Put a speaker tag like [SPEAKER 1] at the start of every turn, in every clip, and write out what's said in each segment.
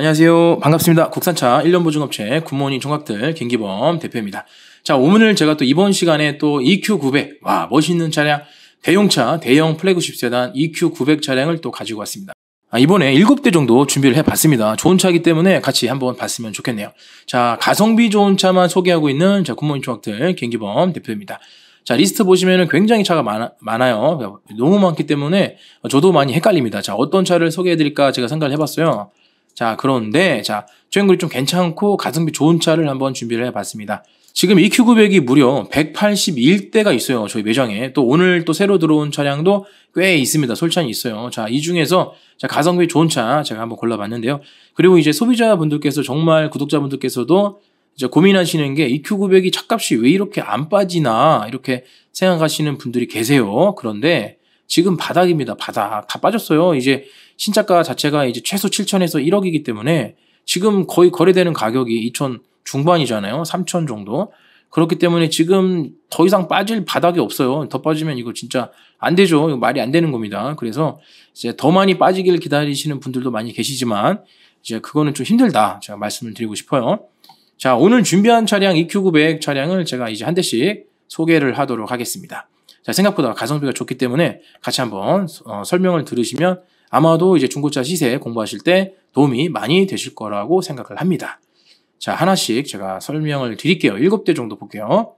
[SPEAKER 1] 안녕하세요. 반갑습니다. 국산차 1년 보증업체 굿모닝 종합들 김기범 대표입니다. 자, 오늘 제가 또 이번 시간에 또 EQ900, 와, 멋있는 차량, 대용차 대형 플래그십 세단 EQ900 차량을 또 가지고 왔습니다. 아, 이번에 7대 정도 준비를 해봤습니다. 좋은 차이기 때문에 같이 한번 봤으면 좋겠네요. 자, 가성비 좋은 차만 소개하고 있는 자, 굿모닝 종합들 김기범 대표입니다. 자, 리스트 보시면은 굉장히 차가 많아, 요 너무 많기 때문에 저도 많이 헷갈립니다. 자, 어떤 차를 소개해드릴까 제가 생각을 해봤어요. 자, 그런데 자, 주행거좀 괜찮고 가성비 좋은 차를 한번 준비를 해봤습니다. 지금 EQ900이 무려 181대가 있어요. 저희 매장에. 또 오늘 또 새로 들어온 차량도 꽤 있습니다. 솔찬이 있어요. 자, 이 중에서 자, 가성비 좋은 차 제가 한번 골라봤는데요. 그리고 이제 소비자분들께서 정말 구독자분들께서도 이제 고민하시는 게 EQ900이 차값이 왜 이렇게 안 빠지나 이렇게 생각하시는 분들이 계세요. 그런데 지금 바닥입니다. 바닥. 다 빠졌어요. 이제 신차가 자체가 이제 최소 7천에서 1억이기 때문에 지금 거의 거래되는 가격이 2천 중반이잖아요. 3천 정도. 그렇기 때문에 지금 더 이상 빠질 바닥이 없어요. 더 빠지면 이거 진짜 안 되죠. 말이 안 되는 겁니다. 그래서 이제 더 많이 빠지기를 기다리시는 분들도 많이 계시지만 이제 그거는 좀 힘들다. 제가 말씀을 드리고 싶어요. 자, 오늘 준비한 차량 EQ900 차량을 제가 이제 한 대씩 소개를 하도록 하겠습니다. 자, 생각보다 가성비가 좋기 때문에 같이 한번 어, 설명을 들으시면 아마도 이제 중고차 시세 공부하실 때 도움이 많이 되실 거라고 생각을 합니다. 자, 하나씩 제가 설명을 드릴게요. 7대 정도 볼게요.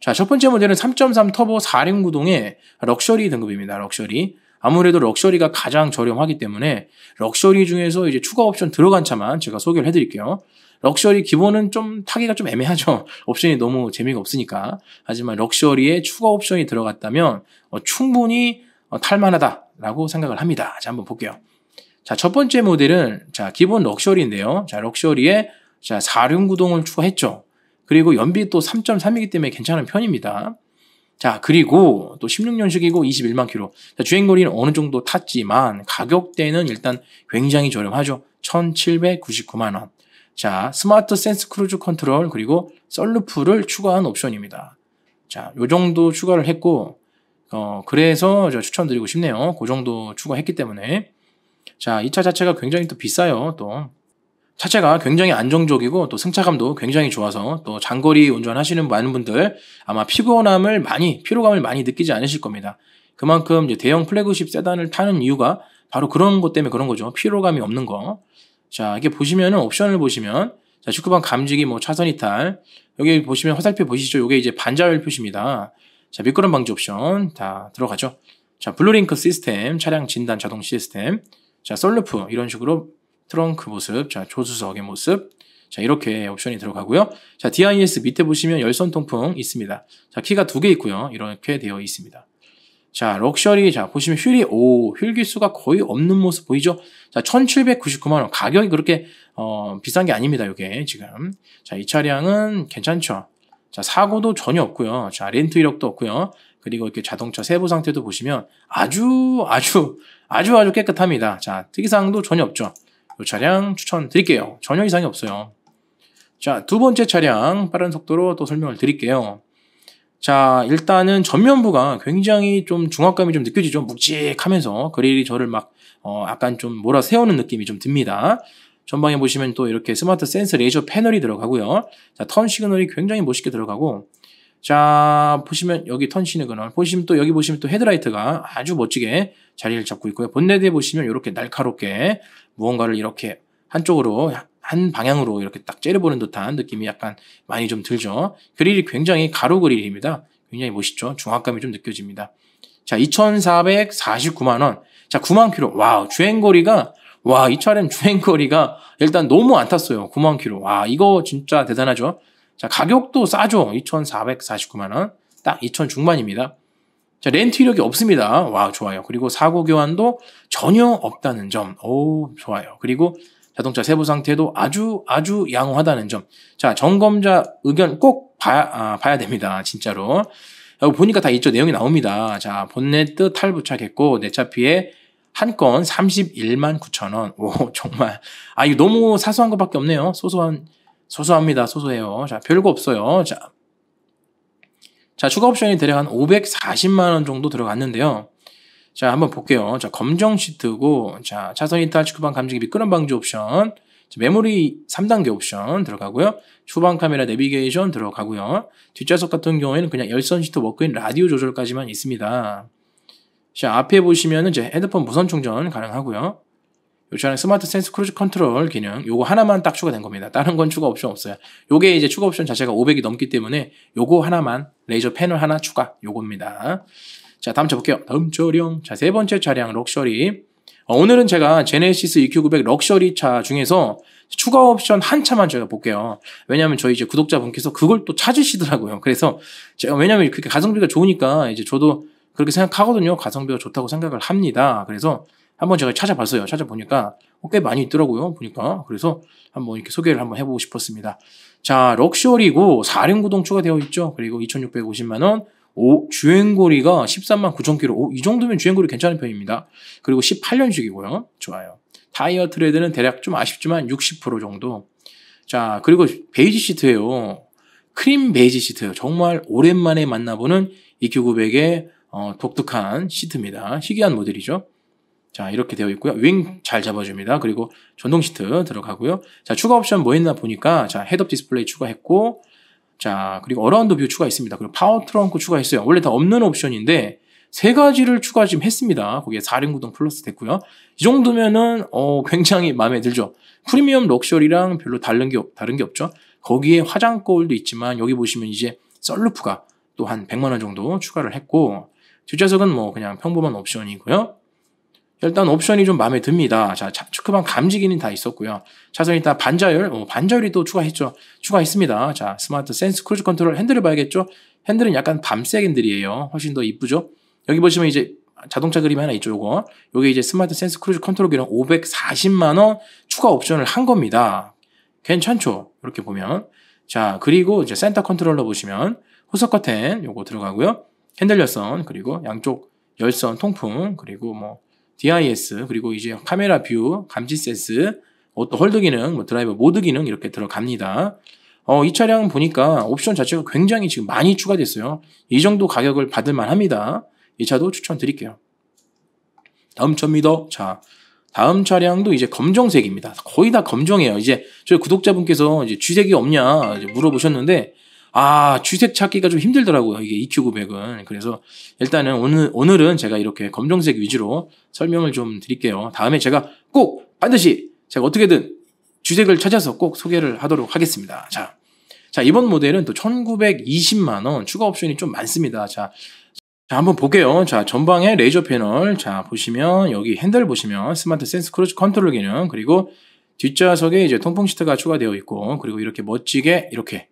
[SPEAKER 1] 자, 첫 번째 모델은 3.3 터보 4륜구동의 럭셔리 등급입니다. 럭셔리. 아무래도 럭셔리가 가장 저렴하기 때문에 럭셔리 중에서 이제 추가 옵션 들어간 차만 제가 소개를 해드릴게요. 럭셔리 기본은 좀 타기가 좀 애매하죠. 옵션이 너무 재미가 없으니까. 하지만 럭셔리에 추가 옵션이 들어갔다면 어, 충분히 어, 탈만하다. 라고 생각을 합니다. 자, 한번 볼게요. 자, 첫 번째 모델은 자, 기본 럭셔리인데요. 자, 럭셔리에 자, 4륜 구동을 추가했죠. 그리고 연비 또 3.3이기 때문에 괜찮은 편입니다. 자, 그리고 또 16년식이고 21만 키로 주행 거리는 어느 정도 탔지만 가격대는 일단 굉장히 저렴하죠. 1,799만 원. 자, 스마트 센스 크루즈 컨트롤 그리고 썰루프를 추가한 옵션입니다. 자, 요 정도 추가를 했고 어, 그래서 저 추천드리고 싶네요. 그 정도 추가했기 때문에. 자, 이 차 자체가 굉장히 또 비싸요. 또. 차체가 굉장히 안정적이고 또 승차감도 굉장히 좋아서 또 장거리 운전하시는 많은 분들 아마 피곤함을 많이, 피로감을 많이 느끼지 않으실 겁니다. 그만큼 이제 대형 플래그십 세단을 타는 이유가 바로 그런 것 때문에 그런 거죠. 피로감이 없는 거. 자, 이게 보시면은 옵션을 보시면 자, 축구번 감지기 뭐 차선 이탈. 여기 보시면 화살표 보시죠? 이게 이제 반자율 표시입니다. 자, 미끄럼 방지 옵션 다 들어가죠. 자, 블루링크 시스템, 차량 진단 자동 시스템, 자, 썰루프 이런 식으로 트렁크 모습, 자, 조수석의 모습, 자, 이렇게 옵션이 들어가고요. 자, DIS 밑에 보시면 열선 통풍 있습니다. 자, 키가 두 개 있고요. 이렇게 되어 있습니다. 자, 럭셔리, 자, 보시면 휠이, 오, 휠 기수가 거의 없는 모습 보이죠? 자, 1799만원. 가격이 그렇게, 어, 비싼 게 아닙니다, 이게 지금. 자, 이 차량은 괜찮죠? 자, 사고도 전혀 없고요. 자, 렌트 이력도 없고요. 그리고 이렇게 자동차 세부 상태도 보시면 아주 아주 아주 아주 깨끗합니다. 자, 특이사항도 전혀 없죠. 이 차량 추천드릴게요. 전혀 이상이 없어요. 자, 두 번째 차량 빠른 속도로 또 설명을 드릴게요. 자, 일단은 전면부가 굉장히 좀 중압감이 좀 느껴지죠. 묵직하면서 그릴이 저를 막 어, 약간 좀 몰아 세우는 느낌이 좀 듭니다. 전방에 보시면 또 이렇게 스마트 센서 레이저 패널이 들어가고요. 자, 턴 시그널이 굉장히 멋있게 들어가고 자, 보시면 여기 턴 시그널 보시면 또 여기 보시면 또 헤드라이트가 아주 멋지게 자리를 잡고 있고요. 본네드에 보시면 이렇게 날카롭게 무언가를 이렇게 한쪽으로 한 방향으로 이렇게 딱 째려보는 듯한 느낌이 약간 많이 좀 들죠. 그릴이 굉장히 가로 그릴입니다. 굉장히 멋있죠. 중압감이 좀 느껴집니다. 자, 2,449만원. 자, 9만 킬로. 와우, 주행거리가 와, 이 차량 주행거리가 일단 너무 안 탔어요. 9만 키로 와, 이거 진짜 대단하죠? 자, 가격도 싸죠. 2,449만원. 딱 2,000 중반입니다. 자, 렌트 이력이 없습니다. 와, 좋아요. 그리고 사고 교환도 전혀 없다는 점. 오, 좋아요. 그리고 자동차 세부 상태도 아주 아주 양호하다는 점. 자, 점검자 의견 꼭 봐야, 아, 봐야 됩니다. 진짜로. 어, 보니까 다 이쪽 내용이 나옵니다. 자, 본네트 탈부착했고, 내차 피해 한건 31만 9천 원. 오, 정말. 아, 이거 너무 사소한 것밖에 없네요. 소소한, 소소합니다. 소소해요. 자, 별거 없어요. 자. 자, 추가 옵션이 대략 한 540만 원 정도 들어갔는데요. 자, 한번 볼게요. 자, 검정 시트고, 자, 차선 이탈, 직후방 감지기 미끄럼 방지 옵션, 자, 메모리 3단계 옵션 들어가고요. 후방 카메라 내비게이션 들어가고요. 뒷좌석 같은 경우에는 그냥 열선 시트 워크인 라디오 조절까지만 있습니다. 자, 앞에 보시면은 이제 헤드폰 무선 충전 가능하고요. 요즘에 스마트 센스 크루즈 컨트롤 기능 요거 하나만 딱 추가된 겁니다. 다른 건 추가 옵션 없어요. 요게 이제 추가 옵션 자체가 500이 넘기 때문에 요거 하나만 레이저 패널 하나 추가 요겁니다. 자, 다음 차 볼게요. 다음 차량. 자, 세 번째 차량 럭셔리. 어, 오늘은 제가 제네시스 EQ900 럭셔리 차 중에서 추가 옵션 한 차만 제가 볼게요. 왜냐면 저희 이제 구독자분께서 그걸 또 찾으시더라고요. 그래서 제가 왜냐면 하 그렇게 가성비가 좋으니까 이제 저도 그렇게 생각하거든요. 가성비가 좋다고 생각을 합니다. 그래서 한번 제가 찾아봤어요. 찾아보니까 어, 꽤 많이 있더라고요. 보니까. 그래서 한번 이렇게 소개를 한번 해보고 싶었습니다. 자, 럭셔리고 4륜 구동 추가되어 있죠. 그리고 2,650만원. 오, 주행거리가 13만 9천 킬로. 오, 이 정도면 주행거리 괜찮은 편입니다. 그리고 18년식이고요. 좋아요. 타이어 트레드는 대략 좀 아쉽지만 60% 정도. 자, 그리고 베이지 시트예요. 크림 베이지 시트. 정말 오랜만에 만나보는 EQ900의 어, 독특한 시트입니다. 희귀한 모델이죠. 자 이렇게 되어 있고요. 윙잘 네. 잡아줍니다. 그리고 전동 시트 들어가고요. 자 추가 옵션 뭐 있나 보니까 자 헤드업 디스플레이 추가했고 자 그리고 어라운드 뷰 추가했습니다. 그리고 파워 트렁크 추가했어요. 원래 다 없는 옵션인데 세 가지를 추가 지금 했습니다. 거기에 4륜 구동 플러스 됐고요. 이 정도면은 어, 굉장히 마음에 들죠. 프리미엄 럭셔리랑 별로 다른 게 다른 게 없죠. 거기에 화장 거울도 있지만 여기 보시면 이제 썰루프가 또 한 100만 원 정도 추가를 했고 뒷좌석은 뭐 그냥 평범한 옵션이고요. 일단 옵션이 좀 마음에 듭니다. 자, 축구방 감지기는 다 있었고요. 차선 일단 반자율, 어, 반자율이 또 추가했죠. 추가했습니다. 자, 스마트 센스 크루즈 컨트롤 핸들을 봐야겠죠. 핸들은 약간 밤색 핸들이에요. 훨씬 더 이쁘죠. 여기 보시면 이제 자동차 그림이 하나 있죠, 요거. 요게 이제 스마트 센스 크루즈 컨트롤 기랑 540만원 추가 옵션을 한 겁니다. 괜찮죠? 이렇게 보면. 자, 그리고 이제 센터 컨트롤러 보시면 후석 커튼 요거 들어가고요. 핸들열선 그리고 양쪽 열선 통풍 그리고 뭐 DIS 그리고 이제 카메라 뷰 감지 센스 오토 홀드 기능 뭐 드라이버 모드 기능 이렇게 들어갑니다. 어, 이 차량 보니까 옵션 자체가 굉장히 지금 많이 추가됐어요. 이 정도 가격을 받을만 합니다. 이 차도 추천드릴게요. 다음 차입니다. 자, 다음 차량도 이제 검정색입니다. 거의 다 검정이에요. 이제 저희 구독자분께서 이제 쥐색이 없냐 물어보셨는데 아, 주색 찾기가 좀 힘들더라고요. 이게 EQ900은. 그래서 일단은 오늘, 오늘은 제가 이렇게 검정색 위주로 설명을 좀 드릴게요. 다음에 제가 꼭 반드시 제가 어떻게든 주색을 찾아서 꼭 소개를 하도록 하겠습니다. 자. 자, 이번 모델은 또 1920만원 추가 옵션이 좀 많습니다. 자. 자, 한번 볼게요. 자, 전방에 레이저 패널. 자, 보시면 여기 핸들 보시면 스마트 센스 크루즈 컨트롤 기능 그리고 뒷좌석에 이제 통풍 시트가 추가되어 있고 그리고 이렇게 멋지게 이렇게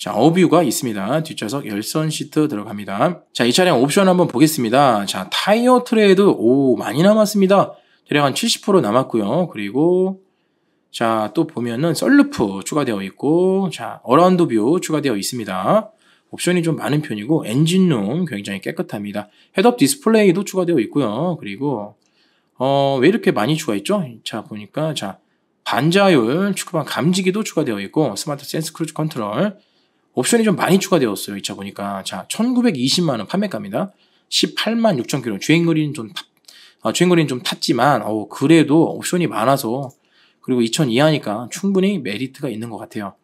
[SPEAKER 1] 자, 어뷰가 있습니다. 뒷좌석 열선 시트 들어갑니다. 자, 이 차량 옵션 한번 보겠습니다. 자, 타이어 트레이드, 오, 많이 남았습니다. 대략 한 70% 남았고요. 그리고, 자, 또 보면은 썰루프 추가되어 있고, 자, 어라운드 뷰 추가되어 있습니다. 옵션이 좀 많은 편이고, 엔진룸 굉장히 깨끗합니다. 헤드업 디스플레이도 추가되어 있고요. 그리고, 어, 왜 이렇게 많이 추가했죠? 자, 보니까, 자, 반자율, 축구방 감지기도 추가되어 있고, 스마트 센스 크루즈 컨트롤, 옵션이 좀 많이 추가되었어요. 이 차 보니까. 자, 1920만원 판매가입니다. 18만 6천 킬로. 주행거리는 좀 탔, 아, 주행거리는 좀 탔지만, 어 그래도 옵션이 많아서, 그리고 2 0 0 이하니까 충분히 메리트가 있는 것 같아요.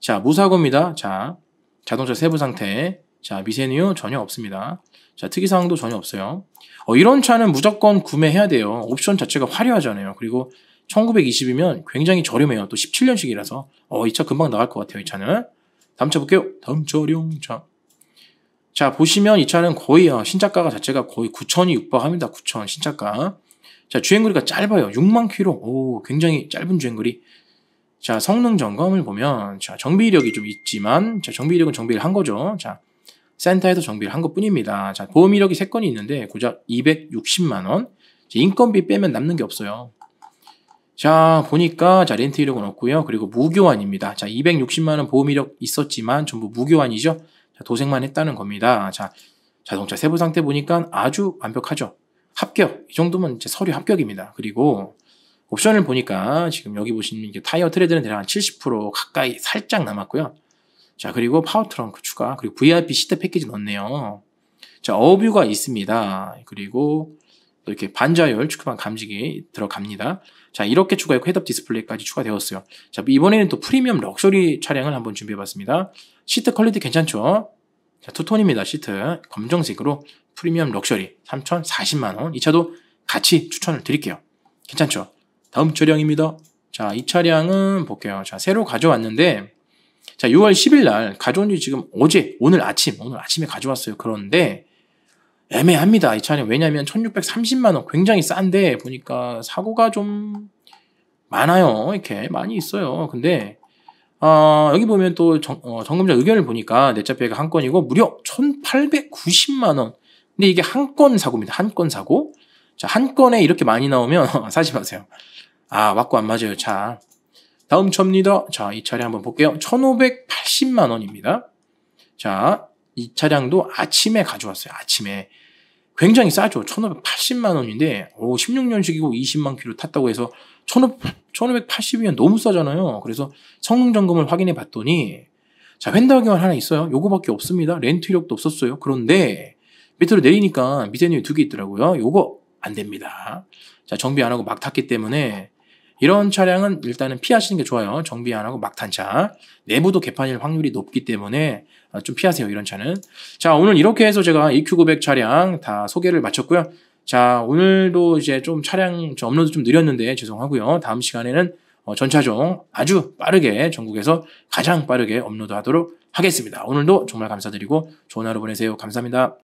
[SPEAKER 1] 자, 무사고입니다. 자, 자동차 세부 상태. 자, 미세뉴 전혀 없습니다. 자, 특이사항도 전혀 없어요. 어, 이런 차는 무조건 구매해야 돼요. 옵션 자체가 화려하잖아요. 그리고 1920이면 굉장히 저렴해요. 또 17년식이라서. 어, 이 차 금방 나갈 것 같아요, 이 차는. 다음 차 볼게요. 다음 차령 자. 자, 보시면 이 차는 거의 어, 신차가가 자체가 거의 9천이 육박합니다. 9천 신차가. 자, 주행거리가 짧아요. 6만 키로 오, 굉장히 짧은 주행거리. 자, 성능 점검을 보면 자, 정비력이 이좀 있지만 자, 정비력은 이 정비를 한 거죠. 자, 센터에서 정비를 한 것뿐입니다. 자, 보험 이력이 3건이 있는데 고작 260만 원. 인건비 빼면 남는 게 없어요. 자, 보니까, 자, 렌트 이력은 없고요 그리고 무교환입니다. 자, 260만원 보험 이력 있었지만 전부 무교환이죠. 자, 도색만 했다는 겁니다. 자, 자동차 세부 상태 보니까 아주 완벽하죠. 합격. 이 정도면 이제 서류 합격입니다. 그리고 옵션을 보니까 지금 여기 보시는 게 타이어 트레드는 대략 한 70% 가까이 살짝 남았고요. 자, 그리고 파워 트렁크 추가, 그리고 VIP 시트 패키지 넣었네요. 자, 어뷰가 있습니다. 그리고 또 이렇게 반자열 축구방 감지기 들어갑니다. 자, 이렇게 추가했고 그 헤드업 디스플레이까지 추가되었어요. 자, 이번에는 또 프리미엄 럭셔리 차량을 한번 준비해봤습니다. 시트 퀄리티 괜찮죠? 자, 투톤입니다. 시트 검정색으로 프리미엄 럭셔리 3,040만원. 이 차도 같이 추천을 드릴게요. 괜찮죠? 다음 차량입니다. 자, 이 차량은 볼게요. 자, 새로 가져왔는데 자, 6월 10일 날 가져온 지 지금 어제, 오늘 아침, 오늘 아침에 가져왔어요. 그런데 애매합니다. 이 차량. 왜냐면 하 1630만원 굉장히 싼데 보니까 사고가 좀 많아요. 이렇게 많이 있어요. 근데 어, 여기 보면 또 정, 어, 금자 의견을 보니까 내차피해가 한 건이고 무려 1890만원. 근데 이게 한 건 사고입니다. 한 건 사고. 자, 한 건에 이렇게 많이 나오면 사지 마세요. 아, 맞고 안 맞아요. 자, 다음 차입니다. 자, 이 차량 한번 볼게요. 1580만원입니다. 자, 이 차량도 아침에 가져왔어요. 아침에. 굉장히 싸죠. 1,580만 원인데, 오, 16년식이고 20만 키로 탔다고 해서 1,580이면 너무 싸잖아요. 그래서 성능 점검을 확인해 봤더니, 자, 휀다기만 하나 있어요. 요거밖에 없습니다. 렌트 이력도 없었어요. 그런데 밑으로 내리니까 미세니이두 개 있더라고요. 요거 안 됩니다. 자, 정비 안 하고 막 탔기 때문에 이런 차량은 일단은 피하시는 게 좋아요. 정비 안 하고 막 탄차. 내부도 개판일 확률이 높기 때문에 아, 좀 피하세요. 이런 차는. 자, 오늘 이렇게 해서 제가 EQ900 차량 다 소개를 마쳤고요. 자, 오늘도 이제 좀 차량 업로드 좀 느렸는데 죄송하고요. 다음 시간에는 어, 전차종 아주 빠르게 전국에서 가장 빠르게 업로드 하도록 하겠습니다. 오늘도 정말 감사드리고 좋은 하루 보내세요. 감사합니다.